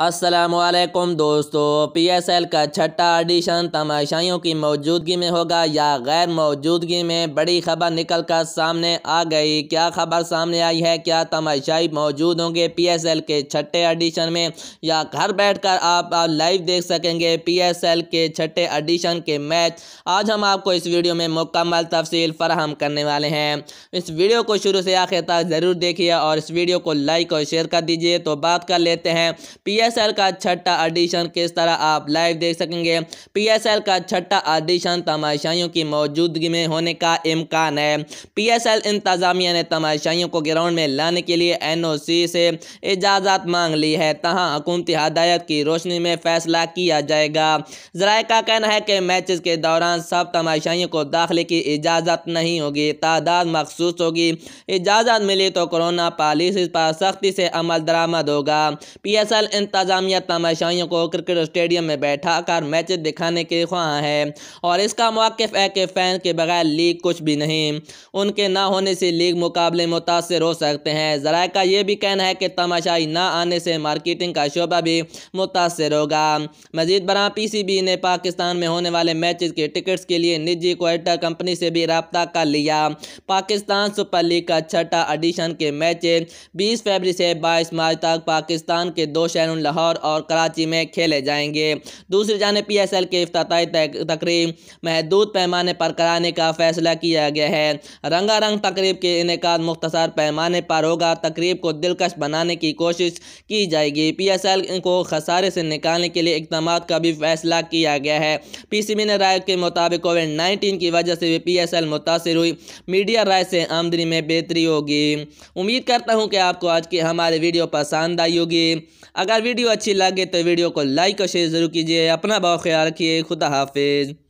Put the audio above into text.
असलकुम दोस्तों पीएसएल का छठा ऑडिशन तमाशाइयों की मौजूदगी में होगा या गैर मौजूदगी में बड़ी खबर निकल कर सामने आ गई क्या खबर सामने आई है क्या तमाशाई मौजूद होंगे पीएसएल के छठे ऑडिशन में या घर बैठकर आप, आप लाइव देख सकेंगे पीएसएल के छठे ऑडिशन के मैच आज हम आपको इस वीडियो में मुकम्मल तफसील फराहम करने वाले हैं इस वीडियो को शुरू से आखिर तक ज़रूर देखिए और इस वीडियो को लाइक और शेयर कर दीजिए तो बात कर लेते हैं पी पीएसएल का छठा ऑडिशन किस तरह आप लाइव देख सकेंगे पीएसएल का छठा ऑडिशन तमाशाइयों की मौजूदगी में होने का इम्कान है पीएसएल इंतजामिया ने तमाशाइयों को ग्राउंड में लाने के लिए एनओसी से इजाज़त मांग ली है तहाँ हुकूमती हदायत की रोशनी में फैसला किया जाएगा जराये का कहना है कि मैच के दौरान सब तमाशाइयों को दाखिले की इजाज़त नहीं होगी तादाद मखसूस होगी इजाज़त मिली तो कोरोना पॉलिसी पर सख्ती से अमल दरामद होगा पी एस एल इंतजामिया तमाशाइयों को क्रिकेट स्टेडियम में बैठा कर मैच दिखाने के ख्वाह है और इसका मौक़ है कि फ़ैन के बगैर लीग कुछ भी नहीं उनके ना होने से लीग मुकाबले मुतासर हो सकते हैं जरा का यह भी कहना है कि तमाशाई ना आने से मार्केटिंग का शोबा भी मुतासर होगा मजीद बरा पी सी बी ने पाकिस्तान में होने वाले मैच के टिकट्स के लिए निजी कोयटा कंपनी से भी रबता कर लिया पाकिस्तान सुपर लीग का छठा एडिशन के मैच बीस फरवरी से बाईस मार्च तक पाकिस्तान के दो शहरों लाहौर और कराची में खेले जाएंगे दूसरी जानब पी एस एल के अफ्ताही तकरीब महदूद पैमाने पर कराने का फैसला किया गया है रंगारंग तकरीब के इनका मुख्तर पैमाने पर होगा तकरीब को दिलकश बनाने की कोशिश की जाएगी पी एस एल को खसारे से निकालने के लिए इकदाम का भी फैसला किया गया है पी सी बी ने राय के मुताबिक कोविड नाइन्टीन की वजह से भी पी एस एल मुतासर हुई मीडिया राय से आमदनी में बेहतरी होगी उम्मीद करता हूँ कि आपको आज की हमारी वीडियो पसंद आई होगी अगर वीडियो अच्छी लगे तो वीडियो को लाइक और शेयर ज़रूर कीजिए अपना बहुत ख्याल रखिए खुदा हाफिज़